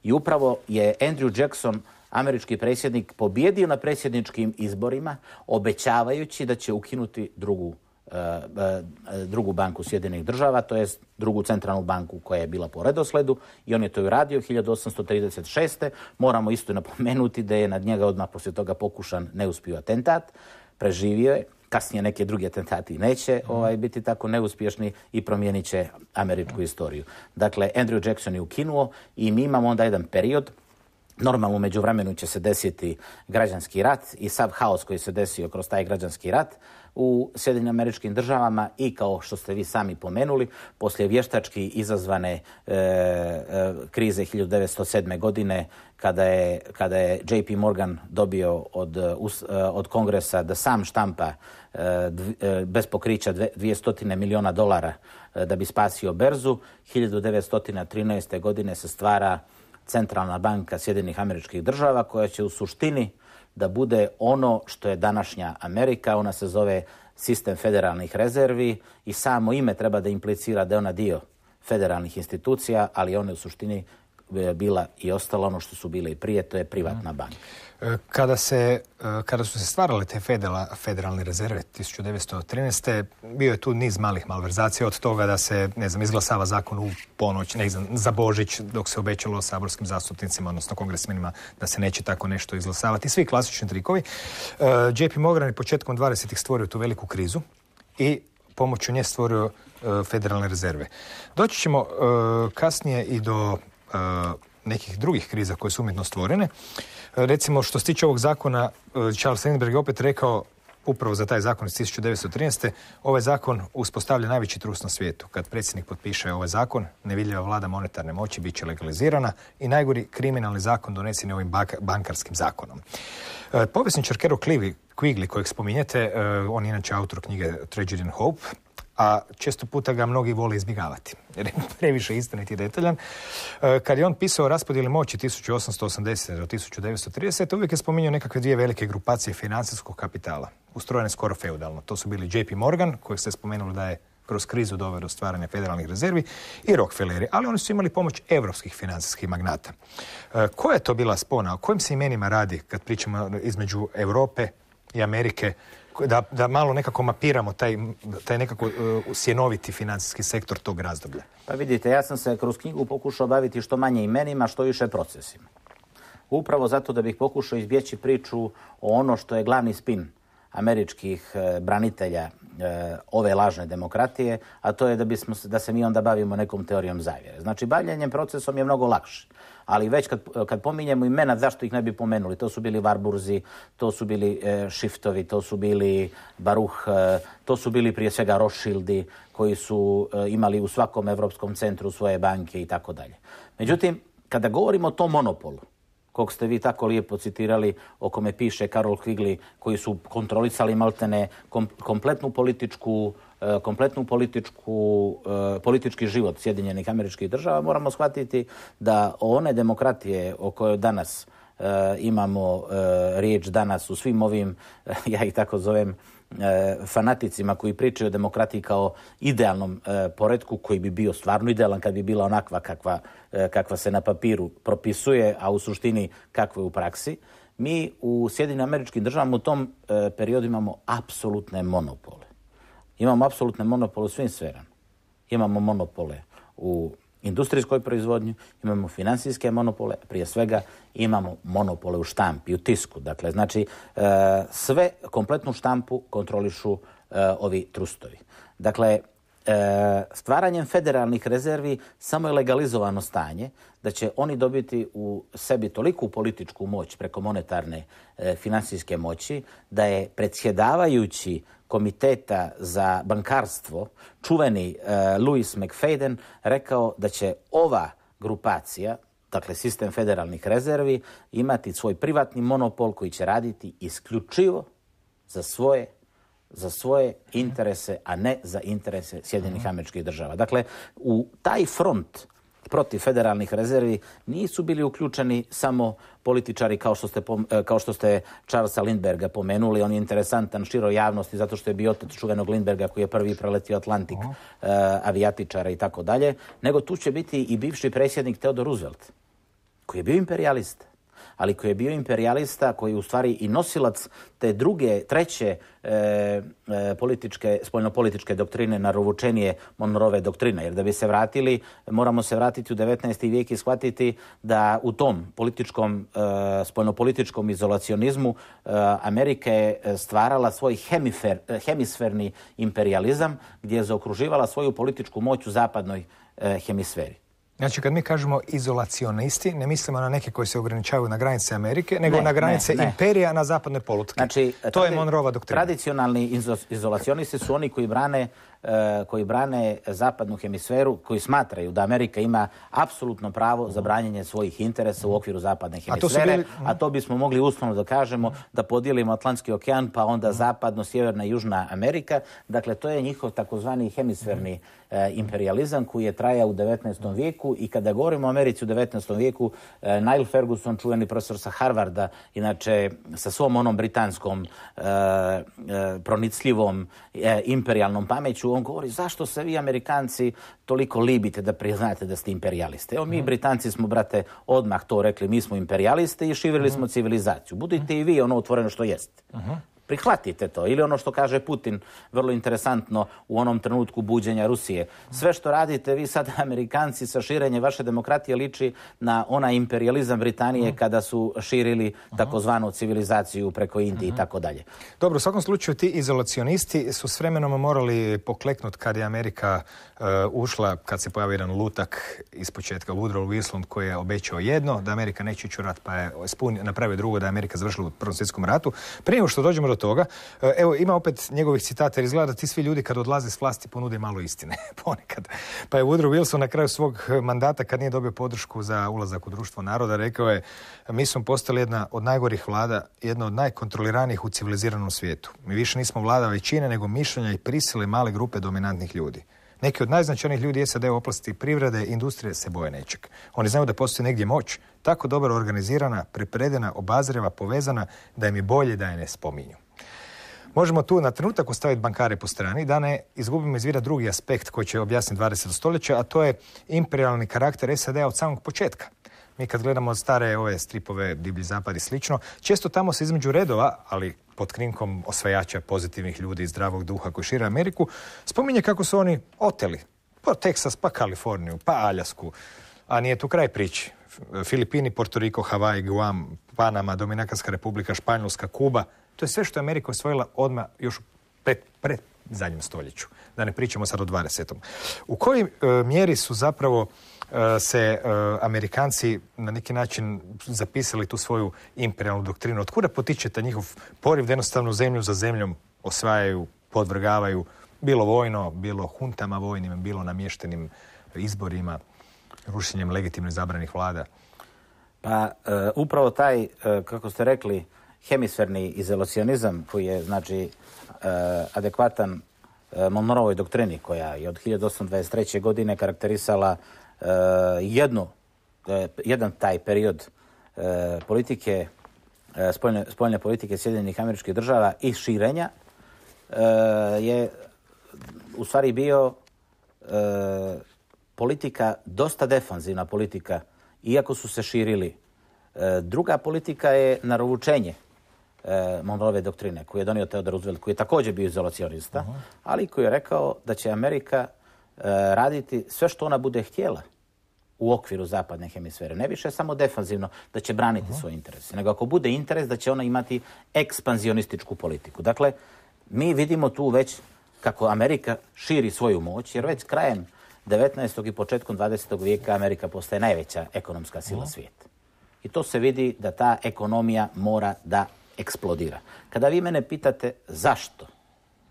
I upravo je Andrew Jackson američki predsjednik pobjedio na predsjedničkim izborima obećavajući da će ukinuti drugu, e, e, drugu banku Sjedinih država, to jest drugu centralnu banku koja je bila po redosledu i on je to uradio 1836. Moramo isto napomenuti da je nad njega odmah poslije toga pokušan neuspio atentat, preživio je, kasnije neke druge tentati neće mhm. ovaj, biti tako neuspješni i promijenit će američku istoriju. Dakle, Andrew Jackson je ukinuo i mi imamo onda jedan period Normalno, među vremenu će se desiti građanski rat i sav haos koji se desio kroz taj građanski rat, u Sjedinim američkim državama i kao što ste vi sami pomenuli, poslije vještački izazvane e, e krize 1907. godine kada je, kada je JP Morgan dobio od, e, e, od kongresa da sam štampa bez pokrića 200 milijuna dolara da bi spasio berzu, 1913. godine se stvara Centralna banka Sjedinih američkih država koja će u suštini da bude ono što je današnja Amerika, ona se zove sistem federalnih rezervi i samo ime treba da implicira da je ona dio federalnih institucija, ali one u suštini E, bila i ostalo ono što su bile i prije, to je privatna mhm. banka. E, kada, se, e, kada su se stvarale te federal, federalne rezerve 1913. bio je tu niz malih malverzacija od toga da se, ne znam, izglasava zakon u ponoć, ne znam, za Božić dok se obećalo saborskim zastupnicima, odnosno kongresmenima da se neće tako nešto izglasavati. Svi klasični trikovi. JP Morgan je početkom 20. stvorio tu veliku krizu i pomoću nje stvorio federalne rezerve. Doći ćemo kasnije i do nekih drugih kriza koje su umjetno stvorene. E, recimo što se tiče ovog zakona, e, Charles Lindbergh je opet rekao upravo za taj zakon iz 1913. Ovaj zakon uspostavlja najveći trus na svijetu. Kad predsjednik potpiše ovaj zakon, nevidljiva vlada monetarne moći bit će legalizirana i najgori kriminalni zakon donesen ovim bankarskim zakonom. E, povjesničar Kero Klivi, kojeg spominjete, on je inače autor knjige Tragedy and Hope, a često puta ga mnogi vole izbjegavati, jer je *laughs* previše istinit i detaljan. E, kad je on pisao o raspodjeli moći 1880. do 1930. uvijek je spominjao nekakve dvije velike grupacije financijskog kapitala, ustrojene skoro feudalno. To su bili JP Morgan, kojeg ste spomenuli da je kroz krizu doveo do stvaranja federalnih rezervi i Rockefelleri, ali oni su imali pomoć europskih financijskih magnata. E, koja je to bila spona? O kojim se imenima radi kad pričamo između Europe i Amerike da, malo nekako mapiramo taj, nekako e, sjenoviti financijski sektor tog razdoblja? Pa vidite, ja sam se kroz knjigu pokušao baviti što manje imenima, što više procesima. Upravo zato da bih pokušao izbjeći priču o ono što je glavni spin američkih e, branitelja e, ove lažne demokratije, a to je da, da se mi onda bavimo nekom teorijom zavjere. Znači, bavljenjem procesom je mnogo lakše. Ali već kad, kad pominjemo imena, zašto ih ne bi pomenuli? To su bili Varburzi, to su bili Šiftovi, e, to su bili Baruh, e, to su bili prije svega Rošildi, koji su e, imali u svakom europskom centru svoje banke i tako dalje. Međutim, kada govorimo o tom monopolu, kog ste vi tako lijepo citirali, o kome piše Karol Kvigli, koji su kontrolisali maltene kompletnu političku E, kompletnu političku, e, politički život Sjedinjenih američkih država, moramo shvatiti da one demokratije o kojoj danas e, imamo riječ danas u svim ovim, ja ih tako zovem, fanaticima koji pričaju o demokratiji kao idealnom poretku, koji bi bio stvarno idealan kad bi bila onakva kakva, kakva se na papiru propisuje, a u suštini kakva je u praksi. Mi u Sjedinim američkim državama u tom periodu imamo apsolutne monopole. Imamo apsolutne monopole u svim sferama. Imamo monopole u industrijskoj proizvodnji, imamo financijske monopole, prije svega imamo monopole u štampi, u tisku. Dakle, znači e, sve kompletnu štampu kontrolišu e, ovi trustovi. Dakle, E, stvaranjem federalnih rezervi samo je legalizovano stanje da će oni dobiti u sebi toliku političku moć preko monetarne e, financijske moći da je predsjedavajući komiteta za bankarstvo čuveni e, Louis McFadden rekao da će ova grupacija dakle sistem federalnih rezervi imati svoj privatni monopol koji će raditi isključivo za svoje za svoje interese, a ne za interese Sjedinjenih mhm. američkih država. Dakle, u taj front protiv federalnih rezervi nisu bili uključeni samo političari kao što ste, e, kao što ste Charlesa Lindberga pomenuli. On je interesantan široj javnosti zato što je bio otac čuvenog Lindberga koji je prvi preletio Atlantik uh, avijatičara i tako dalje. Nego tu će biti i bivši predsjednik Theodore Roosevelt koji je bio imperijalist ali koji je bio imperialista, koji je u stvari i nosilac te druge, treće e, e političke, spoljnopolitičke doktrine, rovučenije Monrove doktrine. Jer da bi se vratili, moramo se vratiti u 19. vijek i shvatiti da u tom političkom, e, spoljnopolitičkom izolacionizmu e, Amerika je stvarala svoj e, hemisferni imperializam gdje je zaokruživala svoju političku moć u zapadnoj e, hemisferi. Znači kad mi kažemo izolacionisti, ne mislimo na neke koji se ograničavaju na granice Amerike, nego na granice imperija na zapadne polutke. Znači, to je Monrova doktrina. Tradicionalni izolacionisti su oni koji brane Eh, koji brane zapadnu hemisferu, koji smatraju da Amerika ima apsolutno pravo za branjenje svojih interesa u okviru zapadne hemisfere, a to, bismo mogli uslovno da kažemo da podijelimo Atlantski okean pa onda zapadno, sjeverna i južna Amerika. Dakle, to je njihov takozvani hemisferni eh, imperializam koji je trajao u 19. vijeku i kada govorimo o Americi u 19. vijeku, eh, Nile Ferguson, čuveni profesor sa Harvarda, inače sa svom onom britanskom pronicljivom imperialnom pameću, on govori zašto se vi Amerikanci toliko libite da priznate da ste imperijaliste. Evo mi mhm. Britanci smo, brate, odmah to rekli, mi smo imperijaliste i šivirili mhm. smo civilizaciju. Budite mhm. i vi ono otvoreno što jeste. Prihvatite to. Ili ono što kaže Putin, vrlo interesantno u onom trenutku buđenja Rusije. Sve što radite vi sad, *laughs* Amerikanci, sa širenje vaše demokratije liči na onaj imperializam Britanije mhm. kada su širili mhm. takozvanu civilizaciju preko Indije i mhm. tako dalje. Dobro, u svakom slučaju ti izolacionisti su s vremenom morali pokleknut kad je Amerika eh, ušla, kad se pojavio jedan lutak iz početka Woodrow Wilson koji je obećao jedno, da Amerika neće ići u rat, pa je napravio drugo, da je Amerika završila u Prvom svjetskom ratu. Prije što dođemo toga. E, evo, ima opet njegovih citata, jer izgleda da ti svi ljudi kad odlaze s vlasti ponude malo istine, *laughs* ponekad. Pa je Woodrow Wilson na kraju svog mandata, kad nije dobio podršku za ulazak u društvo naroda, rekao je, mi smo postali jedna od najgorih vlada, jedna od najkontroliranijih u civiliziranom svijetu. Mi više nismo vlada većine, nego mišljenja i prisile male grupe dominantnih ljudi. Neki od najznačajnijih ljudi SAD u oplasti privrede i industrije se boje nečeg. Oni znaju da postoji negdje moć, tako dobro organizirana, prepredena, obazreva, povezana, da im je bolje da je ne spominju. Možemo tu na trenutak ostaviti bankare po strani da ne izgubimo iz drugi aspekt koji će objasniti 20. stoljeća, a to je imperialni karakter SAD-a od samog početka. Mi kad gledamo stare ove stripove, Divlji zapad i slično, često tamo se između redova, ali pod krinkom osvajača pozitivnih ljudi i zdravog duha koji šira Ameriku, spominje kako su oni oteli. Pa Teksas, pa Kaliforniju, pa Aljasku. A nije tu kraj priči. Filipini, Porto Rico, Havaj, Guam, Panama, Dominikanska republika, Španjolska, Kuba – to je sve što je Amerika osvojila odmah još pred, pred zadnjem stoljeću. Da ne pričamo sad o 20. U kojoj e, mjeri su zapravo e, se e, Amerikanci na neki način zapisali tu svoju imperialnu doktrinu? Od kuda potičete njihov poriv da jednostavno zemlju za zemljom osvajaju, podvrgavaju, bilo vojno, bilo huntama vojnim, bilo namještenim izborima, rušenjem legitimno izabranih vlada? Pa upravo taj, kako ste rekli, hemisferni izolacionizam koji je znači e, adekvatan e, Monroevoj doktrini koja je od 1823. godine karakterisala e, jednu, jedan taj period politike spoljne, spoljne politike Sjedinjenih američkih država i širenja je u stvari bio politika, dosta defanzivna politika, iako su se širili. Druga politika je naručenje Eh, Monrove doktrine koji je donio Theodore Roosevelt, koji je također bio izolacionista, ali koji je rekao da će Amerika eh, raditi sve što ona bude htjela u okviru zapadne hemisfere. Ne više samo defanzivno da će braniti svoj interes, svoje interese, nego ako bude interes da će ona imati ekspanzionističku politiku. Dakle, mi vidimo tu već kako Amerika širi svoju moć, jer već krajem 19. i početkom 20. vijeka Amerika postaje najveća ekonomska sila svijeta. I to se vidi da ta ekonomija mora da eksplodira. Kada vi mene pitate zašto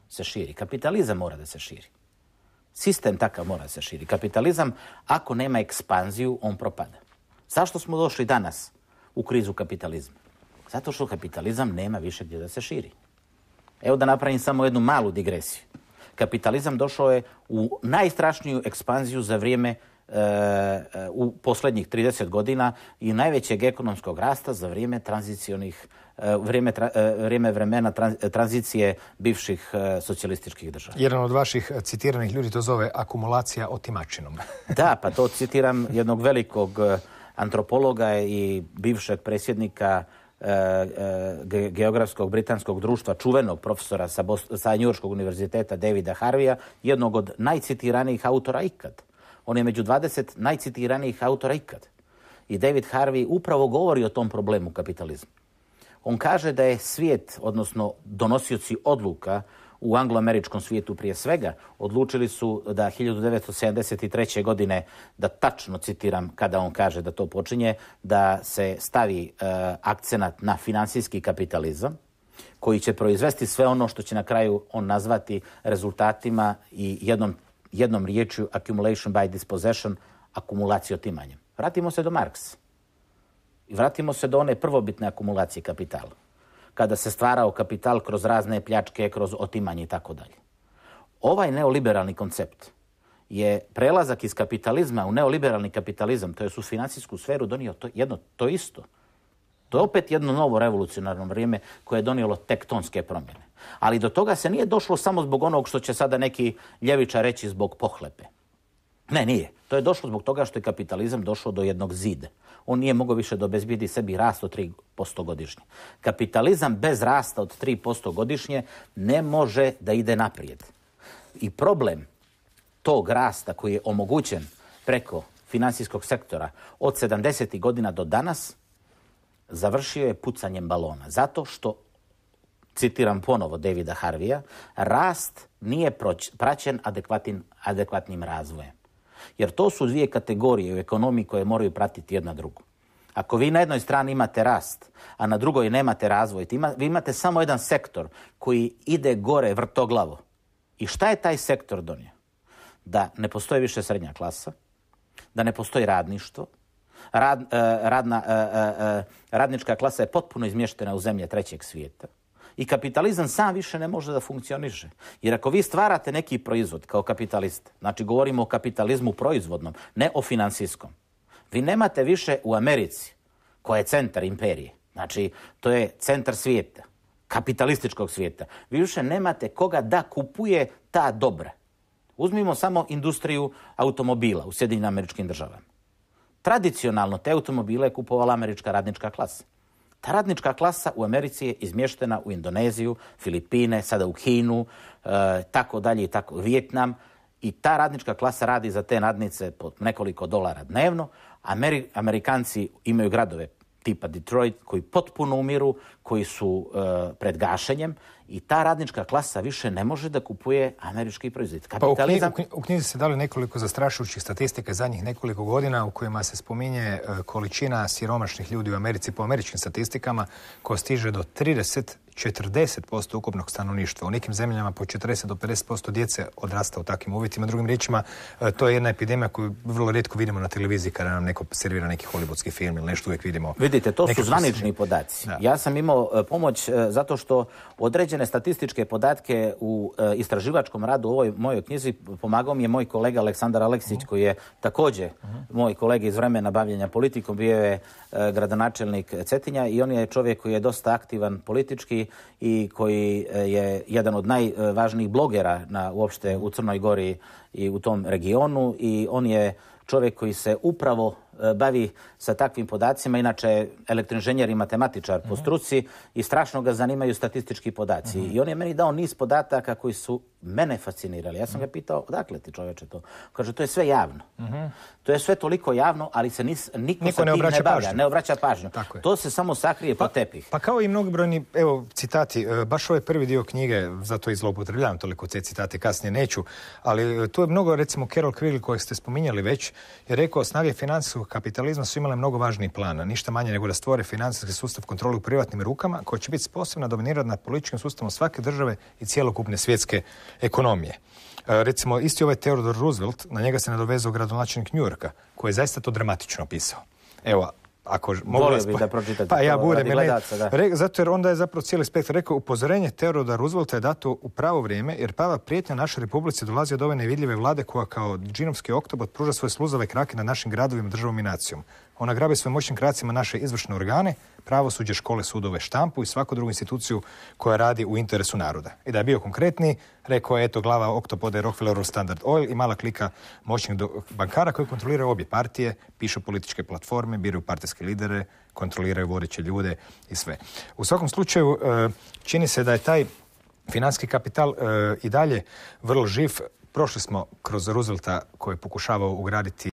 se širi, kapitalizam mora da se širi. Sistem takav mora da se širi. Kapitalizam, ako nema ekspanziju, on propada. Zašto smo došli danas u krizu kapitalizma? Zato što kapitalizam nema više gdje da se širi. Evo da napravim samo jednu malu digresiju. Kapitalizam došao je u najstrašniju ekspanziju za vrijeme E, e, u posljednjih 30 godina i najvećeg ekonomskog rasta za vrijeme tranzicionih e, vrijeme, vrijeme vremena tranzicije bivših socijalističkih država. Jedan od vaših citiranih ljudi to zove akumulacija otimačinom. *laughs* da, pa to citiram jednog velikog antropologa i bivšeg predsjednika geografskog britanskog društva čuvenog profesora sa, Bos- univerziteta Davida Harvija, jednog od najcitiranijih autora ikad. On je među 20 najcitiranijih autora ikad. I David Harvey upravo govori o tom problemu kapitalizma. On kaže da je svijet, odnosno donosioci odluka u angloameričkom svijetu prije svega, odlučili su da 1973. godine, da tačno citiram kada on kaže da to počinje, da se stavi e, akcenat na financijski kapitalizam, koji će proizvesti sve ono što će na kraju on nazvati rezultatima i jednom jednom riječju accumulation by dispossession, akumulacija otimanjem. Vratimo se do Marksa. I vratimo se do one prvobitne akumulacije kapitala. Kada se stvarao kapital kroz razne pljačke, kroz otimanje i tako dalje. Ovaj neoliberalni koncept je prelazak iz kapitalizma u neoliberalni kapitalizam, to je su financijsku sferu donio to, jedno to isto. To je opet jedno novo revolucionarno vrijeme koje je donijelo tektonske promjene. Ali do toga se nije došlo samo zbog onog što će sada neki ljevičar reći zbog pohlepe. Ne, nije. To je došlo zbog toga što je kapitalizam došao do jednog zida. On nije mogao više da obezbijedi sebi rast od 3% godišnje. Kapitalizam bez rasta od 3% godišnje ne može da ide naprijed. I problem tog rasta koji je omogućen preko financijskog sektora od 70. godina do danas završio je pucanjem balona. Zato što citiram ponovo Davida Harvija, rast nije praćen adekvatnim razvojem. Jer to su dvije kategorije u ekonomiji koje moraju pratiti jedna drugu. Ako vi na jednoj strani imate rast, a na drugoj nemate razvoj, vi imate samo jedan sektor koji ide gore vrtoglavo. I šta je taj sektor donio? Da ne postoji više srednja klasa, da ne postoji radništvo, e, e, e, radnička klasa je potpuno izmještena u zemlje trećeg svijeta i kapitalizam sam više ne može da funkcioniše. Jer ako vi stvarate neki proizvod kao kapitalist, znači govorimo o kapitalizmu proizvodnom, ne o finansijskom, vi nemate više u Americi, koja je centar imperije, znači to je centar svijeta, kapitalističkog svijeta, vi više nemate koga da kupuje ta dobra. Uzmimo samo industriju automobila u Sjedinjim američkim državama. Tradicionalno te automobile je kupovala američka radnička klasa. Ta radnička klasa u Americi je izmještena u Indoneziju, Filipine, sada u Kinu, e, tako dalje i tako, Vjetnam. I ta radnička klasa radi za te nadnice po nekoliko dolara dnevno. Amerikanci imaju gradove tipa Detroit koji potpuno umiru, koji su e, pred gašenjem i ta radnička klasa više ne može da kupuje američki proizvod. Pa Kapitalizam... u, knjizi, se dali nekoliko zastrašujućih statistika zadnjih nekoliko godina u kojima se spominje e, količina siromašnih ljudi u Americi po američkim statistikama koja stiže do 30 40% ukupnog stanovništva. U nekim zemljama po 40 do 50% djece odrasta u takvim uvjetima. Drugim riječima, e, to je jedna epidemija koju vrlo rijetko vidimo na televiziji kada nam neko servira neki hollywoodski film ili nešto uvijek vidimo. Vidite, to su zvanični podaci. Ja sam imao e, pomoć e, zato što određene statističke podatke u istraživačkom radu u ovoj mojoj knjizi pomagao mi je moj kolega Aleksandar Aleksić mhm. koji je također mhm. moj kolega iz vremena bavljenja politikom, bio je gradonačelnik Cetinja i on je čovjek koji je dosta aktivan politički i koji e, je jedan od najvažnijih blogera na, uopšte u Crnoj Gori i u tom regionu i on je čovjek koji se upravo e, bavi sa takvim podacima, inače je elektroinženjer i matematičar po mhm. struci i strašno ga zanimaju statistički podaci. Mhm. I on je meni dao niz podataka koji su mene fascinirali. Ja sam ga mhm. pitao, odakle ti čovječe to? Kaže, to je sve javno. To je sve toliko javno, ali se niko, ne obraća ne bavlja, Ne obraća pažnju. To se samo sakrije po pa- tepih. Pa kao i mnogobrojni, evo, citati, e, baš ovaj prvi dio knjige, zato i zloupotrebljavam toliko te citate, kasnije neću, ali e, tu je mnogo, recimo, Carol Quigley kojeg ste spominjali već, je rekao snage financijskog kapitalizma su imale mnogo važniji plan, ništa manje nego da stvore financijski sustav kontrolu u privatnim rukama koji će biti sposobna dominirati nad političkim sustavom svake države i cjelokupne svjetske ekonomije. E, recimo, isti ovaj Theodore Roosevelt, na njega se nadovezao gradonačelnik Njujorka, koji je zaista to dramatično opisao. Evo, ako mogu bi da pročitate pa ja budem zato jer onda je zapravo cijeli spektar rekao upozorenje da je dato u pravo vrijeme jer prava prijetnja našoj republici dolazi od ove nevidljive vlade koja kao džinovski oktobot pruža svoje sluzove krake na našim gradovima, državom i nacijom. Ona grabi svojim moćnim kracima naše izvršne organe, pravosuđe, škole, sudove, štampu i svaku drugu instituciju koja radi u interesu naroda. I da je bio konkretniji, rekao je eto glava oktopode Rockefeller Standard Oil i mala klika moćnih bankara koji kontroliraju obje partije, pišu političke platforme, biraju partijske lidere, kontroliraju vodeće ljude i sve. U svakom slučaju e, čini se da je taj financijski kapital e, i dalje vrlo živ. Prošli smo kroz Roosevelta koji je pokušavao ugraditi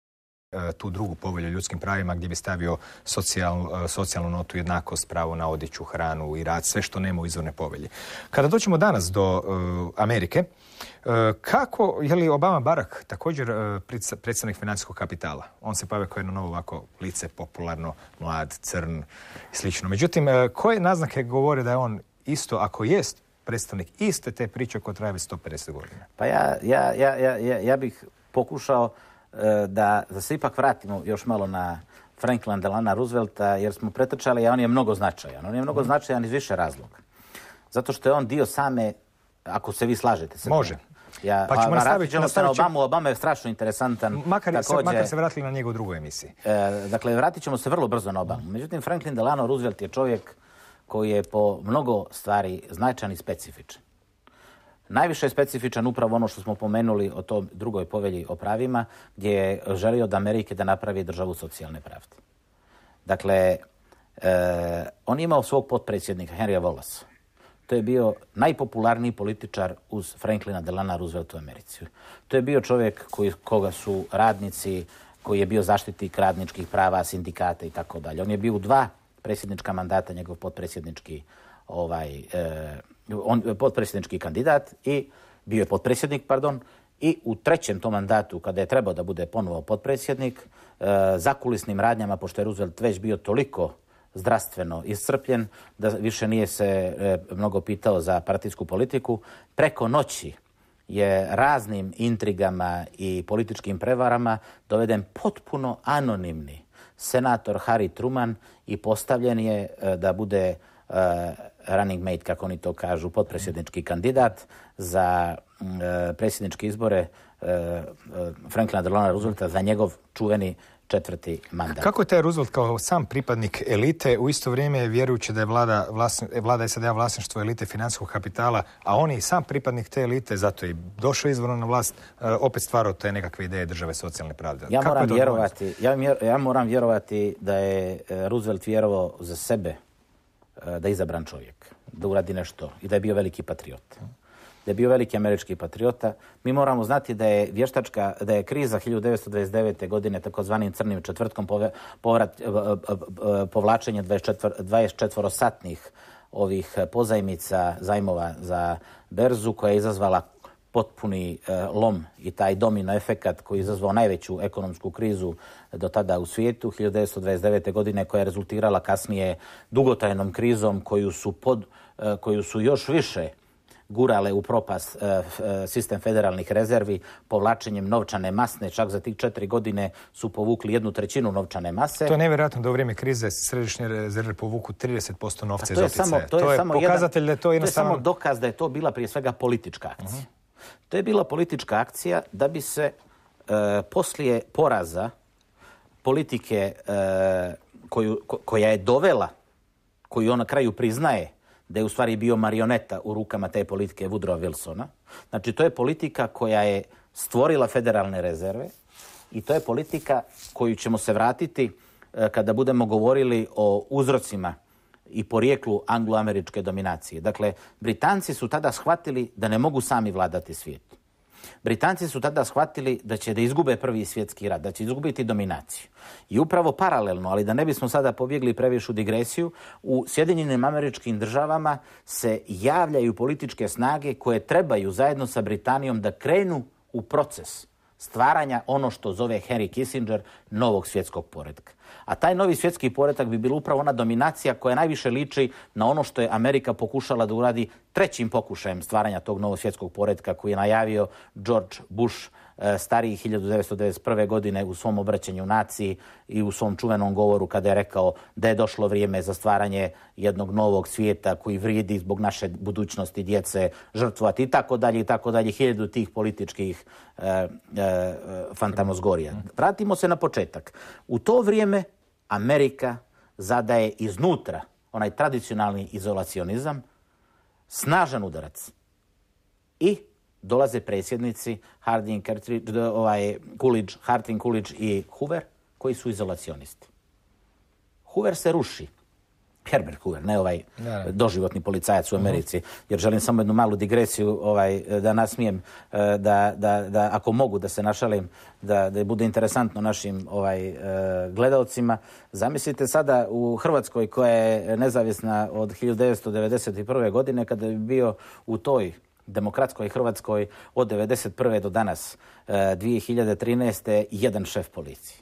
E, tu drugu povelju ljudskim pravima gdje bi stavio socijal, e, socijalnu notu, jednakost, pravo na odjeću, hranu i rad, sve što nema u izvorne povelji. Kada doćemo danas do e, Amerike, kako, je li Obama Barak također predstavnik financijskog kapitala? On se pave kao jedno novo ovako lice, popularno, mlad, crn i slično. Međutim, koje naznake govore da je on isto, ako jest, predstavnik iste te priče koja traje već 150 godina? Pa ja, ja, ja, ja bih pokušao E, da, da se ipak vratimo još malo na Franklin Delana Roosevelta jer smo pretrčali, a on je mnogo značajan. On je mnogo mhm. značajan iz više razloga. Zato što je on dio same, ako se vi slažete. Se Može. Ja, pa ćemo nastaviti. Obama, Obama je strašno interesantan. Makar, se, makar se na njegovu drugu emisiji. E, dakle, vratit ćemo se vrlo brzo na Obamu. Mhm. Međutim, Franklin Delano Roosevelt je čovjek koji je po mnogo stvari značajan i specifičan. Najviše je specifičan upravo ono što smo pomenuli o tom drugoj povelji o pravima, gdje je želio od Amerike da napravi državu socijalne pravde. Dakle, e, on je imao svog potpredsjednika, Henrya Wallace. To je bio najpopularniji političar uz Franklina Delana Roosevelt u Americi. To je bio čovjek koji, koga su radnici, koji je bio zaštitnik radničkih prava, sindikata i tako dalje. On je bio u dva predsjednička mandata, njegov potpredsjednički ovaj, e, on potpredsjednički kandidat i bio je potpredsjednik, pardon, i u trećem tom mandatu, kada je trebao da bude ponovo potpredsjednik, e, zakulisnim radnjama, pošto je Roosevelt već bio toliko zdravstveno iscrpljen, da više nije se e, mnogo pitao za partijsku politiku, preko noći je raznim intrigama i političkim prevarama doveden potpuno anonimni senator Harry Truman i postavljen je e, da bude Eh, running mate, kako oni to kažu, potpredsjednički kandidat za mm, eh, predsjedničke izbore eh, Franklina Delona Roosevelta za njegov čuveni četvrti mandat. Kako je taj Roosevelt kao sam pripadnik elite u isto vrijeme vjerujući da je vlada, vlasni, vlada je vlasništvo elite financijskog kapitala, a on je i sam pripadnik te elite, zato je došao izvorno na vlast, opet stvarao te nekakve ideje države socijalne pravde. Ja moram, vjerovati, ja, ja moram vjerovati da je Roosevelt vjerovao za sebe Eh, da je izabran čovjek, da uradi nešto i da je bio veliki patriot. Da je bio veliki američki patriota. Mi moramo znati da je vještačka, da je kriza 1929. godine takozvanim crnim četvrtkom povrat, eh, eh, povlačenje 24, 24 satnih ovih pozajmica, zajmova za berzu koja je izazvala potpuni lom i taj domino efekat koji je izazvao najveću ekonomsku krizu do tada u svijetu 1929. godine koja je rezultirala kasnije dugotajnom krizom koju su, pod, e, koju su još više gurale u propast e, e, sistem federalnih rezervi povlačenjem novčane masne. Čak za tih četiri godine su povukli jednu trećinu novčane mase. To je nevjerojatno da u vrijeme krize središnje rezerve povuku 30% novca iz to je, samo pokazatelj da je to je samo dokaz da je to bila prije svega politička akcija. Mhm. To je bila politička akcija da bi se poslije poraza politike e, koja je dovela, koju ona na kraju priznaje, da je u stvari bio marioneta u rukama te politike Woodrowa Wilsona. Znači, to je politika koja je stvorila federalne rezerve i to je politika koju ćemo se vratiti e, kada budemo govorili o uzrocima i porijeklu angloameričke dominacije. Dakle, Britanci su tada shvatili da ne mogu sami vladati svijetom. Britanci su tada shvatili da će da izgube prvi svjetski rat, da će izgubiti dominaciju. I upravo paralelno, ali da ne bismo sada pobjegli previšu digresiju, u Sjedinjenim američkim državama se javljaju političke snage koje trebaju zajedno sa Britanijom da krenu u proces stvaranja ono što zove Henry Kissinger novog svjetskog poredka. A taj novi svjetski poredak bi bila upravo ona dominacija koja najviše liči na ono što je Amerika pokušala da uradi trećim pokušajem stvaranja tog novog svjetskog poredka koji je najavio George Bush e, stariji 1991. godine u svom obraćanju naciji i u svom čuvenom govoru kada je rekao da je došlo vrijeme za stvaranje jednog novog svijeta koji vrijedi zbog naše budućnosti djece žrtvovati i tako dalje i tako dalje hiljadu tih političkih e, e, e fantamozgorija. Vratimo se na početak. U to vrijeme Amerika zadaje iznutra onaj tradicionalni izolacionizam, snažan udarac. I dolaze predsjednici Harding, ovaj, Coolidge, i Hoover koji su izolacionisti. Hoover se ruši Herbert Hoover, ne ovaj doživotni policajac u mhm. Americi. Jer želim samo jednu malu digresiju ovaj, da nasmijem, eh, da, da, ako mogu da se našalim, da, da bude interesantno našim ovaj, eh, gledalcima. Zamislite sada u Hrvatskoj koja je nezavisna od 1991. godine kada bi bio u toj demokratskoj Hrvatskoj od 1991. do danas 2013. Eh, jedan šef policije.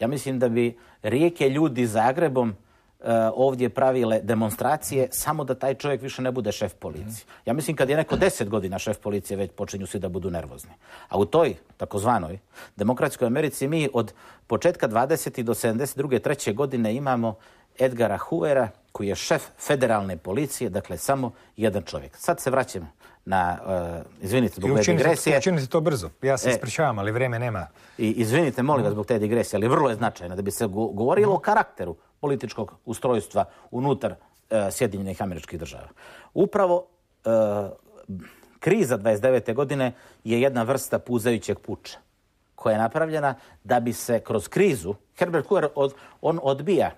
Ja mislim da bi rijeke ljudi Zagrebom E, ovdje pravile demonstracije samo da taj čovjek više ne bude šef policije. Ja mislim kad je neko deset godina šef policije već počinju svi da budu nervozni. A u toj takozvanoj demokratskoj Americi mi od početka 20. do 72. treće godine imamo Edgara Hoovera koji je šef federalne policije, dakle samo jedan čovjek. Sad se vraćam na, e, izvinite zbog te digresije. to brzo, ja se e, ispričavam, ali vrijeme nema. I, izvinite, molim vas mhm. zbog te digresije, ali vrlo je značajno da bi se govorilo o karakteru političkog ustrojstva unutar e, Sjedinjenih američkih država. Upravo e, kriza 29. godine je jedna vrsta puzajućeg puča koja je napravljena da bi se kroz krizu, Herbert Hoover on odbija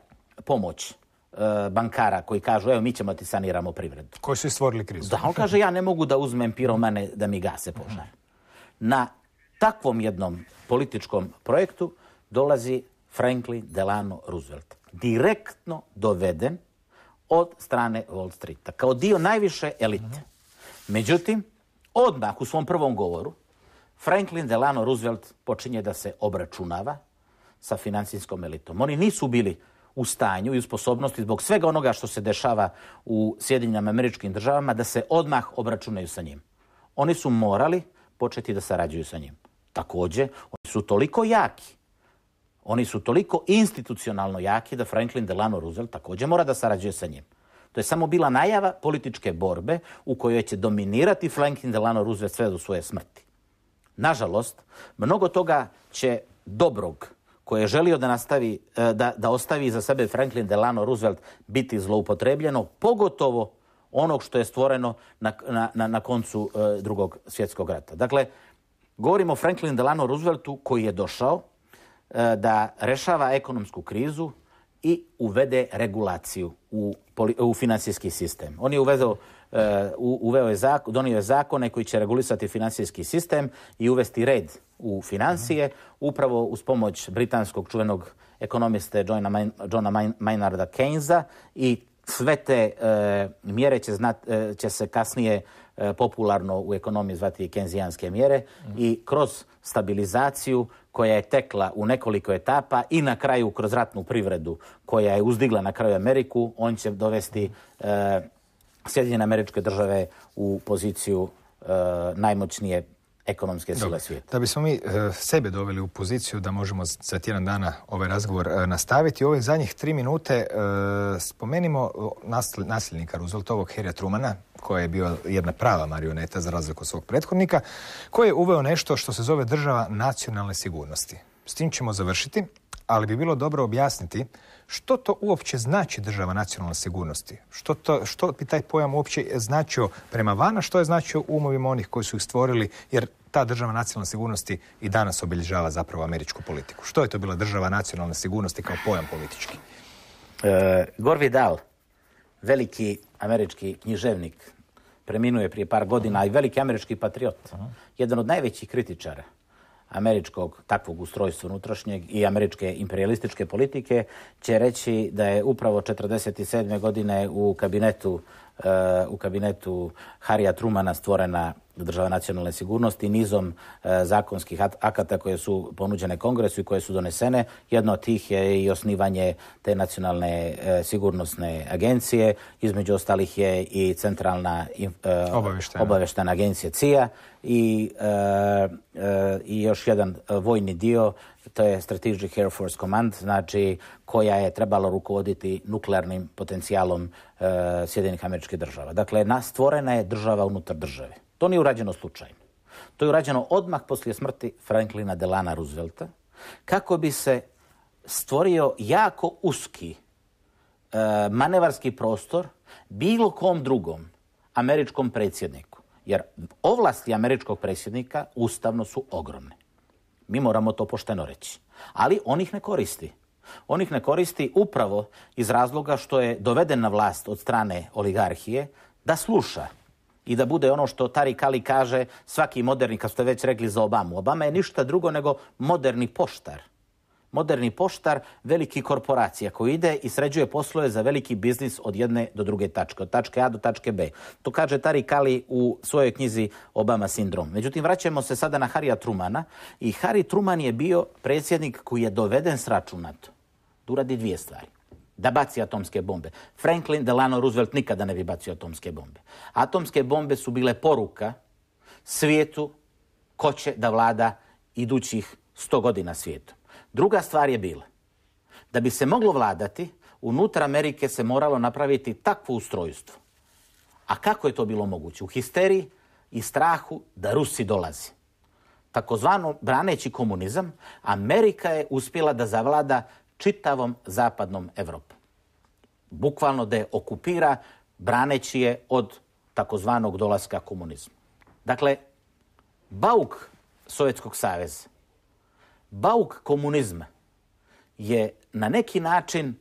pomoć e, bankara koji kažu evo mi ćemo ti saniramo privredu. Koji su stvorili krizu. Da, on kaže ja ne mogu da uzmem piromane da mi gase požar. Na takvom jednom političkom projektu dolazi Franklin Delano Roosevelt direktno doveden od strane Wall Streeta, kao dio najviše elite. Međutim, odmah u svom prvom govoru, Franklin Delano Roosevelt počinje da se obračunava sa financijskom elitom. Oni nisu bili u stanju i u sposobnosti zbog svega onoga što se dešava u Sjedinjenim američkim državama da se odmah obračunaju sa njim. Oni su morali početi da sarađuju sa njim. Također, oni su toliko jaki oni su toliko institucionalno jaki da Franklin Delano Roosevelt također mora da sarađuje sa njim. To je samo bila najava političke borbe u kojoj će dominirati Franklin Delano Roosevelt sve do svoje smrti. Nažalost, mnogo toga će dobrog koje je želio da, nastavi, e, da, da ostavi za sebe Franklin Delano Roosevelt biti zloupotrebljeno, pogotovo onog što je stvoreno na, na, na koncu e, drugog svjetskog rata. Dakle, govorimo o Franklin Delano Rooseveltu koji je došao, E, da rešava ekonomsku krizu i uvede regulaciju u, u financijski sistem. On je uvezao, e, uveo je zakon, donio je zakone koji će regulisati financijski sistem i uvesti red u financije upravo uz pomoć britanskog čuvenog ekonomiste Johna Maynarda Keynesa i sve te e, mjere će, će se kasnije E, popularno u ekonomiji zvati kenzijanske mjere i kroz stabilizaciju koja je tekla u nekoliko etapa i na kraju kroz ratnu privredu koja je uzdigla na kraju Ameriku, on će dovesti e, Sjedinjene američke države u poziciju e, najmoćnije ekonomske sile svijeta. Da bismo mi e, sebe doveli u poziciju da možemo za tjedan dana ovaj razgovor nastaviti, u ovih zadnjih tri minute spomenimo nasljednika nasilnika Rooseveltovog Herja Trumana, koja je bio jedna prava marioneta za razliku od svog prethodnika, koji je uveo nešto što se zove država nacionalne sigurnosti. S tim ćemo završiti, ali bi bilo dobro objasniti što to uopće znači država nacionalne sigurnosti? Što, to, što bi taj pojam uopće značio prema vana, što je značio umovima onih koji su ih stvorili, jer ta država nacionalne sigurnosti i danas obilježava zapravo američku politiku. Što je to bila država nacionalne sigurnosti kao pojam politički? E, Gorvidal veliki američki književnik, preminuje prije par godina i veliki američki patriot, jedan od najvećih kritičara američkog takvog ustrojstva unutrašnjeg i američke imperialističke politike će reći da je upravo 1947. godine u kabinetu u kabinetu Harija Trumana stvorena država nacionalne sigurnosti nizom e, zakonskih akata koje su ponuđene kongresu i koje su donesene. Jedno od tih je i osnivanje te nacionalne e, sigurnosne agencije. Između ostalih je i centralna e, obaveštena, agencija CIA i još jedan vojni dio to je Strategic Air Force Command, znači koja je trebala rukovoditi nuklearnim potencijalom e, američkih država. Dakle, stvorena je država unutar države. To nije urađeno slučajno. To je urađeno odmah poslije smrti Franklina Delana Roosevelta, kako bi se stvorio jako uski e, manevarski prostor bilo kom drugom američkom predsjedniku. Jer ovlasti američkog predsjednika ustavno su ogromne. Mi moramo to pošteno reći. Ali on ih ne koristi. On ih ne koristi upravo iz razloga što je doveden na vlast od strane oligarhije da sluša i da bude ono što Tari Kali kaže svaki moderni, kad ste već rekli za Obamu. Obama je ništa drugo nego moderni poštar moderni poštar veliki korporacija koji ide i sređuje poslove za veliki biznis od jedne do druge tačke, od tačke A do tačke B. To kaže Tari Kali u svojoj knjizi Obama sindrom. Međutim, vraćamo se sada na Harija Trumana i Harry Truman je bio predsjednik koji je doveden s računato da uradi dvije stvari da baci atomske bombe. Franklin Delano Roosevelt nikada ne bi bacio atomske bombe. Atomske bombe su bile poruka svijetu ko će da vlada idućih sto godina svijetu. Druga stvar je bila da bi se moglo vladati, unutar Amerike se moralo napraviti takvo ustrojstvo. A kako je to bilo moguće? U histeriji i strahu da Rusi dolazi. Takozvano braneći komunizam, Amerika je uspjela da zavlada čitavom zapadnom Evropom. Bukvalno da je okupira braneći je od takozvanog dolaska komunizma. Dakle, bauk Sovjetskog saveza bauk komunizma je na neki način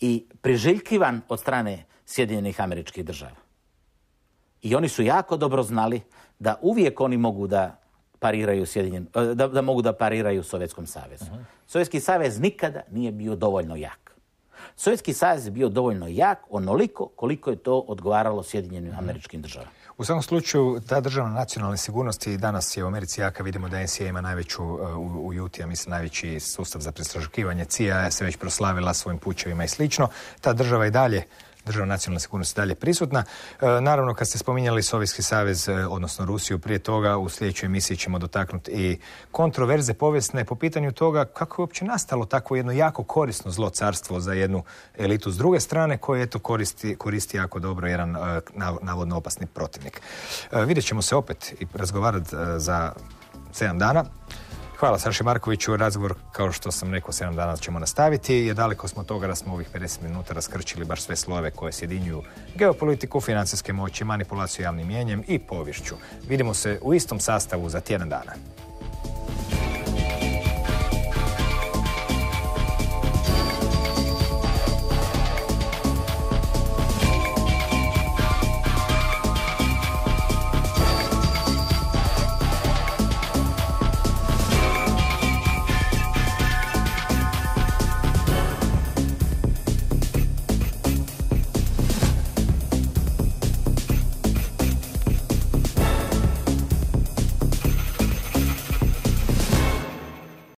i priželjkivan od strane Sjedinjenih američkih država. I oni su jako dobro znali da uvijek oni mogu da pariraju Sjedinjen, eh, da, da mogu da pariraju Sovjetskom savezu. Mhm. Sovjetski savez nikada nije bio dovoljno jak. Sovjetski savez je bio dovoljno jak onoliko koliko je to odgovaralo Sjedinjenim uh američkim državama. U svakom slučaju, ta država nacionalne sigurnosti, i danas je u Americi jaka. Vidimo da NCA ima najveću e, u, u mislim najveći sustav za prestražukivanje CIA se već proslavila svojim pućevima i slično. Ta država i dalje Državna nacionalna sigurnost dalje prisutna. E, naravno, kad ste spominjali Sovjetski savez, e, odnosno Rusiju prije toga, u sljedećoj emisiji ćemo dotaknuti i kontroverze povijesne po pitanju toga kako je uopće nastalo takvo jedno jako korisno zlo carstvo za jednu elitu s druge strane koje eto koristi, koristi jako dobro jedan e, navodno opasni protivnik. Vidjet ćemo se opet i razgovarati za sedam dana. Hvala Saši Markoviću, razgovor kao što sam rekao 7 dana ćemo nastaviti Je daleko smo toga da smo ovih 50 minuta raskrčili baš sve slojeve koje sjedinjuju geopolitiku, financijske moći, manipulaciju javnim mjenjem i povješću. Vidimo se u istom sastavu za tjedan dana.